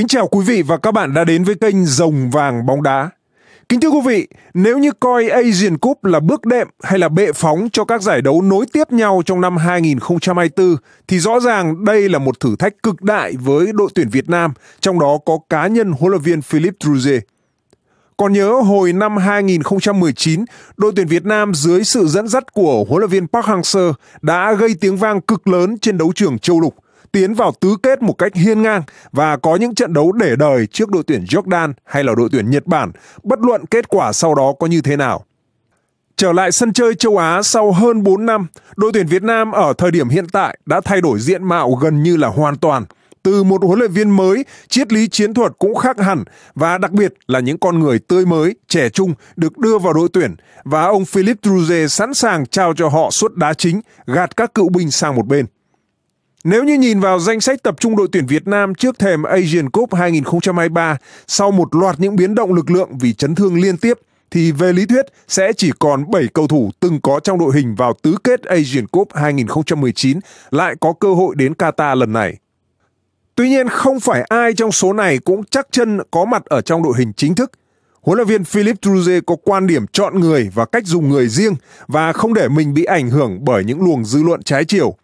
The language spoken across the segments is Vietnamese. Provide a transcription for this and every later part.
Kính chào quý vị và các bạn đã đến với kênh Rồng Vàng Bóng Đá. Kính thưa quý vị, nếu như coi Asian Cup là bước đệm hay là bệ phóng cho các giải đấu nối tiếp nhau trong năm 2024 thì rõ ràng đây là một thử thách cực đại với đội tuyển Việt Nam, trong đó có cá nhân huấn luyện viên Philippe Druze. Còn nhớ hồi năm 2019, đội tuyển Việt Nam dưới sự dẫn dắt của huấn luyện viên Park Hang-seo đã gây tiếng vang cực lớn trên đấu trường châu lục – tiến vào tứ kết một cách hiên ngang và có những trận đấu để đời trước đội tuyển Jordan hay là đội tuyển Nhật Bản, bất luận kết quả sau đó có như thế nào. Trở lại sân chơi châu Á sau hơn 4 năm, đội tuyển Việt Nam ở thời điểm hiện tại đã thay đổi diện mạo gần như là hoàn toàn. Từ một huấn luyện viên mới, triết lý chiến thuật cũng khác hẳn và đặc biệt là những con người tươi mới, trẻ trung được đưa vào đội tuyển và ông Philip Druze sẵn sàng trao cho họ suất đá chính, gạt các cựu binh sang một bên. Nếu như nhìn vào danh sách tập trung đội tuyển Việt Nam trước thềm Asian Cup 2023 sau một loạt những biến động lực lượng vì chấn thương liên tiếp thì về lý thuyết sẽ chỉ còn 7 cầu thủ từng có trong đội hình vào tứ kết Asian Cup 2019 lại có cơ hội đến Qatar lần này. Tuy nhiên không phải ai trong số này cũng chắc chân có mặt ở trong đội hình chính thức. Huấn luyện viên Philip Druze có quan điểm chọn người và cách dùng người riêng và không để mình bị ảnh hưởng bởi những luồng dư luận trái chiều –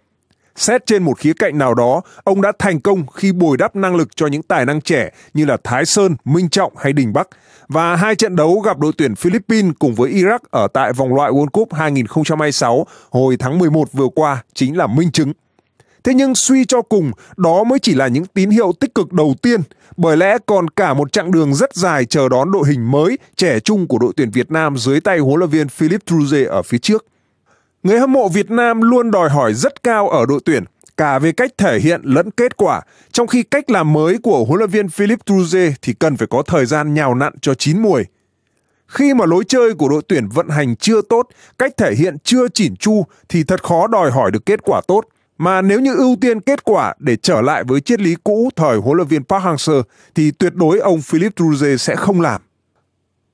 Xét trên một khía cạnh nào đó, ông đã thành công khi bồi đắp năng lực cho những tài năng trẻ như là Thái Sơn, Minh Trọng hay Đình Bắc. Và hai trận đấu gặp đội tuyển Philippines cùng với Iraq ở tại vòng loại World Cup 2026 hồi tháng 11 vừa qua chính là minh chứng. Thế nhưng suy cho cùng, đó mới chỉ là những tín hiệu tích cực đầu tiên, bởi lẽ còn cả một chặng đường rất dài chờ đón đội hình mới, trẻ trung của đội tuyển Việt Nam dưới tay huấn luyện viên Philip Truze ở phía trước. Người hâm mộ Việt Nam luôn đòi hỏi rất cao ở đội tuyển, cả về cách thể hiện lẫn kết quả, trong khi cách làm mới của huấn luyện viên Philip Druze thì cần phải có thời gian nhào nặn cho chín mùi. Khi mà lối chơi của đội tuyển vận hành chưa tốt, cách thể hiện chưa chỉn chu thì thật khó đòi hỏi được kết quả tốt. Mà nếu như ưu tiên kết quả để trở lại với triết lý cũ thời huấn luyện viên Park Hang-seo thì tuyệt đối ông Philip Druze sẽ không làm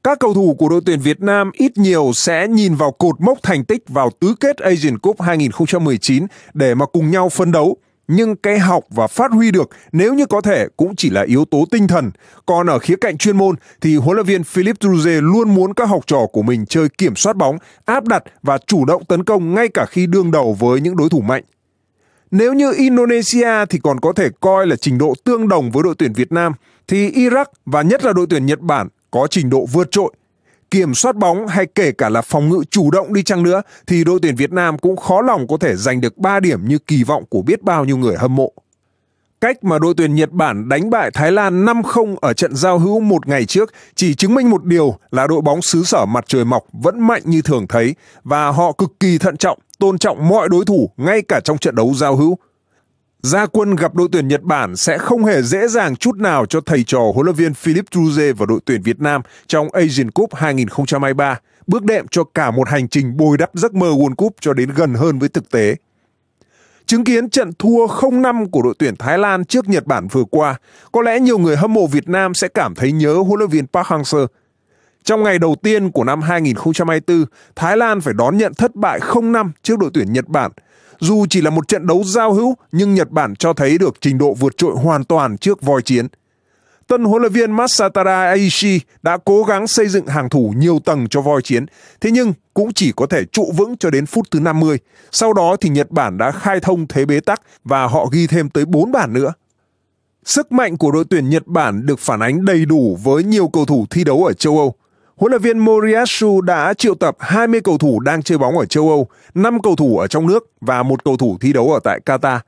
các cầu thủ của đội tuyển Việt Nam ít nhiều sẽ nhìn vào cột mốc thành tích vào tứ kết Asian Cup 2019 để mà cùng nhau phân đấu. Nhưng cái học và phát huy được nếu như có thể cũng chỉ là yếu tố tinh thần. Còn ở khía cạnh chuyên môn thì huấn luyện viên Philip Druze luôn muốn các học trò của mình chơi kiểm soát bóng, áp đặt và chủ động tấn công ngay cả khi đương đầu với những đối thủ mạnh. Nếu như Indonesia thì còn có thể coi là trình độ tương đồng với đội tuyển Việt Nam, thì Iraq và nhất là đội tuyển Nhật Bản có trình độ vượt trội. Kiểm soát bóng hay kể cả là phòng ngự chủ động đi chăng nữa thì đội tuyển Việt Nam cũng khó lòng có thể giành được 3 điểm như kỳ vọng của biết bao nhiêu người hâm mộ. Cách mà đội tuyển Nhật Bản đánh bại Thái Lan 5-0 ở trận giao hữu một ngày trước chỉ chứng minh một điều là đội bóng xứ sở mặt trời mọc vẫn mạnh như thường thấy và họ cực kỳ thận trọng, tôn trọng mọi đối thủ ngay cả trong trận đấu giao hữu. Gia quân gặp đội tuyển Nhật Bản sẽ không hề dễ dàng chút nào cho thầy trò huấn luyện viên Philip Druze và đội tuyển Việt Nam trong Asian Cup 2023, bước đệm cho cả một hành trình bồi đắp giấc mơ World Cup cho đến gần hơn với thực tế. Chứng kiến trận thua 0-5 của đội tuyển Thái Lan trước Nhật Bản vừa qua, có lẽ nhiều người hâm mộ Việt Nam sẽ cảm thấy nhớ huấn luyện viên Park Hang-seo. Trong ngày đầu tiên của năm 2024, Thái Lan phải đón nhận thất bại 0-5 trước đội tuyển Nhật Bản – dù chỉ là một trận đấu giao hữu, nhưng Nhật Bản cho thấy được trình độ vượt trội hoàn toàn trước voi chiến. Tân huấn luyện viên Masatara Aishi đã cố gắng xây dựng hàng thủ nhiều tầng cho voi chiến, thế nhưng cũng chỉ có thể trụ vững cho đến phút thứ 50. Sau đó thì Nhật Bản đã khai thông thế bế tắc và họ ghi thêm tới 4 bàn nữa. Sức mạnh của đội tuyển Nhật Bản được phản ánh đầy đủ với nhiều cầu thủ thi đấu ở châu Âu huấn luyện viên Moriyasu đã triệu tập 20 cầu thủ đang chơi bóng ở châu Âu, 5 cầu thủ ở trong nước và một cầu thủ thi đấu ở tại Qatar.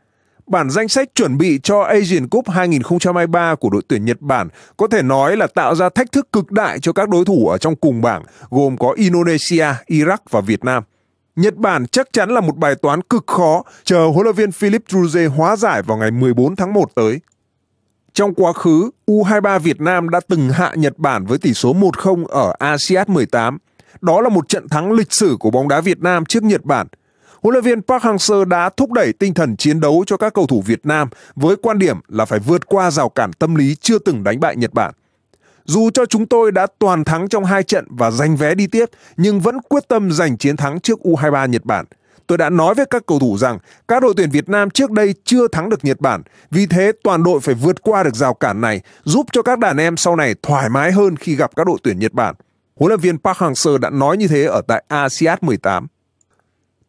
Bản danh sách chuẩn bị cho Asian Cup 2023 của đội tuyển Nhật Bản có thể nói là tạo ra thách thức cực đại cho các đối thủ ở trong cùng bảng, gồm có Indonesia, Iraq và Việt Nam. Nhật Bản chắc chắn là một bài toán cực khó chờ huấn luyện viên Philip Druze hóa giải vào ngày 14 tháng 1 tới. Trong quá khứ, U23 Việt Nam đã từng hạ Nhật Bản với tỷ số 1-0 ở ASEAN 18. Đó là một trận thắng lịch sử của bóng đá Việt Nam trước Nhật Bản. Huấn luyện viên Park Hang-seo đã thúc đẩy tinh thần chiến đấu cho các cầu thủ Việt Nam với quan điểm là phải vượt qua rào cản tâm lý chưa từng đánh bại Nhật Bản. Dù cho chúng tôi đã toàn thắng trong hai trận và giành vé đi tiếp, nhưng vẫn quyết tâm giành chiến thắng trước U23 Nhật Bản – Tôi đã nói với các cầu thủ rằng các đội tuyển Việt Nam trước đây chưa thắng được Nhật Bản, vì thế toàn đội phải vượt qua được rào cản này, giúp cho các đàn em sau này thoải mái hơn khi gặp các đội tuyển Nhật Bản. Huấn luyện viên Park Hang-seo đã nói như thế ở tại ASEAN 18.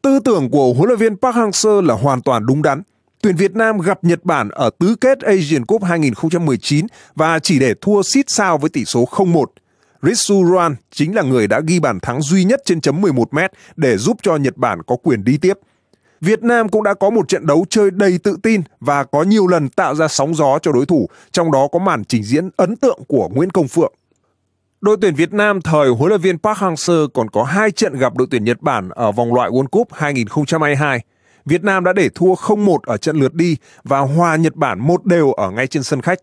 Tư tưởng của huấn luyện viên Park Hang-seo là hoàn toàn đúng đắn. Tuyển Việt Nam gặp Nhật Bản ở tứ kết Asian Cup 2019 và chỉ để thua xít sao với tỷ số 0-1. Ritsu Ritsuran chính là người đã ghi bàn thắng duy nhất trên chấm 11 mét để giúp cho Nhật Bản có quyền đi tiếp. Việt Nam cũng đã có một trận đấu chơi đầy tự tin và có nhiều lần tạo ra sóng gió cho đối thủ, trong đó có màn trình diễn ấn tượng của Nguyễn Công Phượng. Đội tuyển Việt Nam thời huấn luyện viên Park Hang-seo còn có hai trận gặp đội tuyển Nhật Bản ở vòng loại World Cup 2022. Việt Nam đã để thua 0-1 ở trận lượt đi và hòa Nhật Bản một đều ở ngay trên sân khách.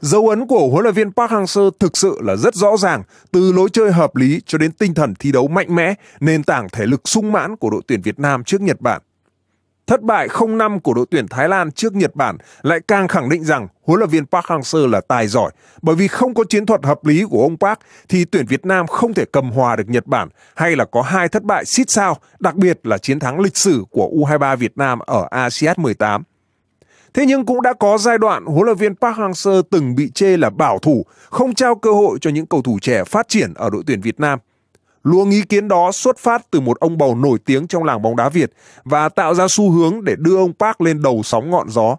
Dấu ấn của huấn luyện viên Park Hang-seo thực sự là rất rõ ràng, từ lối chơi hợp lý cho đến tinh thần thi đấu mạnh mẽ, nền tảng thể lực sung mãn của đội tuyển Việt Nam trước Nhật Bản. Thất bại 0-5 của đội tuyển Thái Lan trước Nhật Bản lại càng khẳng định rằng huấn luyện viên Park Hang-seo là tài giỏi, bởi vì không có chiến thuật hợp lý của ông Park thì tuyển Việt Nam không thể cầm hòa được Nhật Bản hay là có hai thất bại xít sao, đặc biệt là chiến thắng lịch sử của U23 Việt Nam ở ASEAN 18. Thế nhưng cũng đã có giai đoạn huấn luyện viên Park Hang-seo từng bị chê là bảo thủ, không trao cơ hội cho những cầu thủ trẻ phát triển ở đội tuyển Việt Nam. Luồng ý kiến đó xuất phát từ một ông bầu nổi tiếng trong làng bóng đá Việt và tạo ra xu hướng để đưa ông Park lên đầu sóng ngọn gió.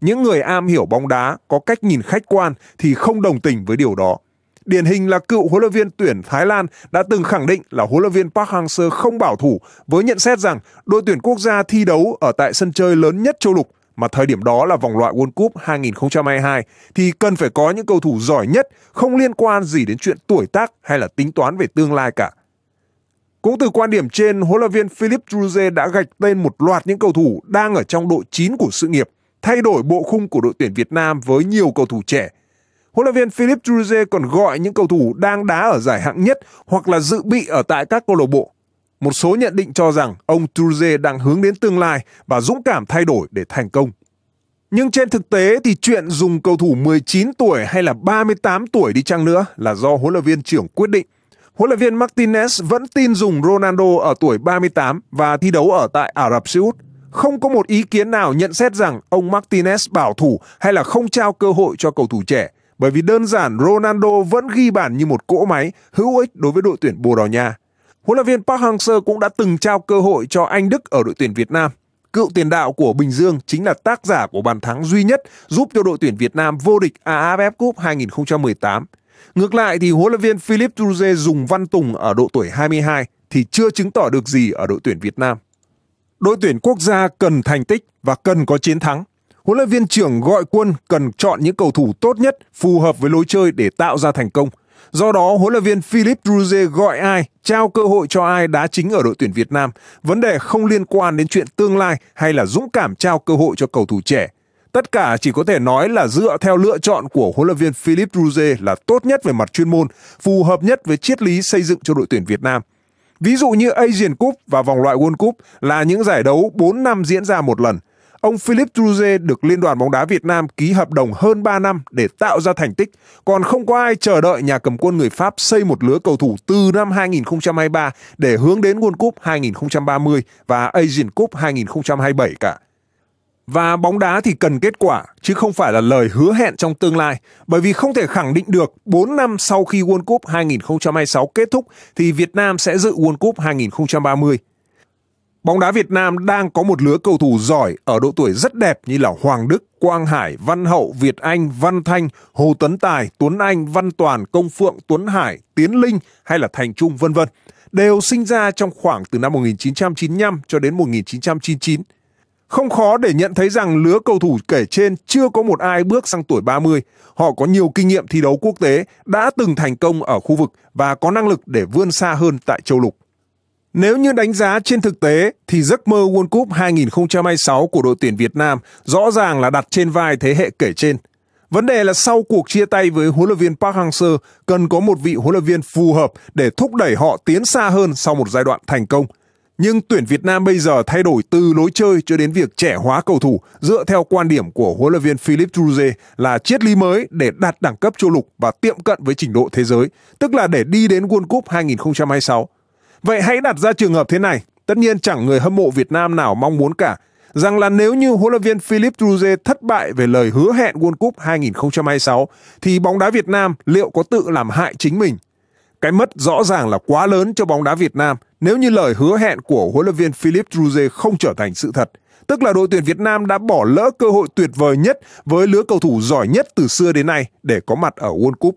Những người am hiểu bóng đá có cách nhìn khách quan thì không đồng tình với điều đó. Điển hình là cựu huấn luyện viên tuyển Thái Lan đã từng khẳng định là huấn luyện viên Park Hang-seo không bảo thủ với nhận xét rằng đội tuyển quốc gia thi đấu ở tại sân chơi lớn nhất châu lục mà thời điểm đó là vòng loại World Cup 2022 thì cần phải có những cầu thủ giỏi nhất, không liên quan gì đến chuyện tuổi tác hay là tính toán về tương lai cả. Cũng từ quan điểm trên, huấn luyện viên Philip Druze đã gạch tên một loạt những cầu thủ đang ở trong đội 9 của sự nghiệp, thay đổi bộ khung của đội tuyển Việt Nam với nhiều cầu thủ trẻ. Huấn luyện viên Philip Druze còn gọi những cầu thủ đang đá ở giải hạng nhất hoặc là dự bị ở tại các câu lạc bộ một số nhận định cho rằng ông Trudeau đang hướng đến tương lai và dũng cảm thay đổi để thành công. Nhưng trên thực tế thì chuyện dùng cầu thủ 19 tuổi hay là 38 tuổi đi chăng nữa là do huấn luyện viên trưởng quyết định. Huấn luyện viên Martinez vẫn tin dùng Ronaldo ở tuổi 38 và thi đấu ở tại Ả Rập Xê Út. Không có một ý kiến nào nhận xét rằng ông Martinez bảo thủ hay là không trao cơ hội cho cầu thủ trẻ, bởi vì đơn giản Ronaldo vẫn ghi bàn như một cỗ máy hữu ích đối với đội tuyển Bồ Đào Nha. Huấn luyện viên Park Hang-seo cũng đã từng trao cơ hội cho anh Đức ở đội tuyển Việt Nam. Cựu tiền đạo của Bình Dương chính là tác giả của bàn thắng duy nhất giúp cho đội tuyển Việt Nam vô địch AFF Cup 2018. Ngược lại thì huấn luyện viên Philip Druze dùng Văn Tùng ở độ tuổi 22 thì chưa chứng tỏ được gì ở đội tuyển Việt Nam. Đội tuyển quốc gia cần thành tích và cần có chiến thắng. Huấn luyện viên trưởng gọi quân cần chọn những cầu thủ tốt nhất, phù hợp với lối chơi để tạo ra thành công. Do đó, huấn luyện viên Philip Druze gọi ai, trao cơ hội cho ai đá chính ở đội tuyển Việt Nam. Vấn đề không liên quan đến chuyện tương lai hay là dũng cảm trao cơ hội cho cầu thủ trẻ. Tất cả chỉ có thể nói là dựa theo lựa chọn của huấn luyện viên Philip Druze là tốt nhất về mặt chuyên môn, phù hợp nhất với triết lý xây dựng cho đội tuyển Việt Nam. Ví dụ như Asian Cup và vòng loại World Cup là những giải đấu 4 năm diễn ra một lần – Ông Philip Truze được Liên đoàn bóng đá Việt Nam ký hợp đồng hơn 3 năm để tạo ra thành tích, còn không có ai chờ đợi nhà cầm quân người Pháp xây một lứa cầu thủ từ năm 2023 để hướng đến World Cup 2030 và Asian Cup 2027 cả. Và bóng đá thì cần kết quả, chứ không phải là lời hứa hẹn trong tương lai. Bởi vì không thể khẳng định được 4 năm sau khi World Cup 2026 kết thúc thì Việt Nam sẽ dự World Cup 2030 Bóng đá Việt Nam đang có một lứa cầu thủ giỏi ở độ tuổi rất đẹp như là Hoàng Đức, Quang Hải, Văn Hậu, Việt Anh, Văn Thanh, Hồ Tuấn Tài, Tuấn Anh, Văn Toàn, Công Phượng, Tuấn Hải, Tiến Linh hay là Thành Trung vân vân đều sinh ra trong khoảng từ năm 1995 cho đến 1999. Không khó để nhận thấy rằng lứa cầu thủ kể trên chưa có một ai bước sang tuổi 30. Họ có nhiều kinh nghiệm thi đấu quốc tế, đã từng thành công ở khu vực và có năng lực để vươn xa hơn tại châu lục. Nếu như đánh giá trên thực tế thì giấc mơ World Cup 2026 của đội tuyển Việt Nam rõ ràng là đặt trên vai thế hệ kể trên. Vấn đề là sau cuộc chia tay với huấn luyện viên Park Hang-seo cần có một vị huấn luyện viên phù hợp để thúc đẩy họ tiến xa hơn sau một giai đoạn thành công. Nhưng tuyển Việt Nam bây giờ thay đổi từ lối chơi cho đến việc trẻ hóa cầu thủ dựa theo quan điểm của huấn luyện viên Philippe Druze là triết lý mới để đạt đẳng cấp châu lục và tiệm cận với trình độ thế giới, tức là để đi đến World Cup 2026. Vậy hãy đặt ra trường hợp thế này, tất nhiên chẳng người hâm mộ Việt Nam nào mong muốn cả, rằng là nếu như huấn luyện viên Philip Druze thất bại về lời hứa hẹn World Cup 2026 thì bóng đá Việt Nam liệu có tự làm hại chính mình? Cái mất rõ ràng là quá lớn cho bóng đá Việt Nam nếu như lời hứa hẹn của huấn luyện viên Philip Druze không trở thành sự thật. Tức là đội tuyển Việt Nam đã bỏ lỡ cơ hội tuyệt vời nhất với lứa cầu thủ giỏi nhất từ xưa đến nay để có mặt ở World Cup.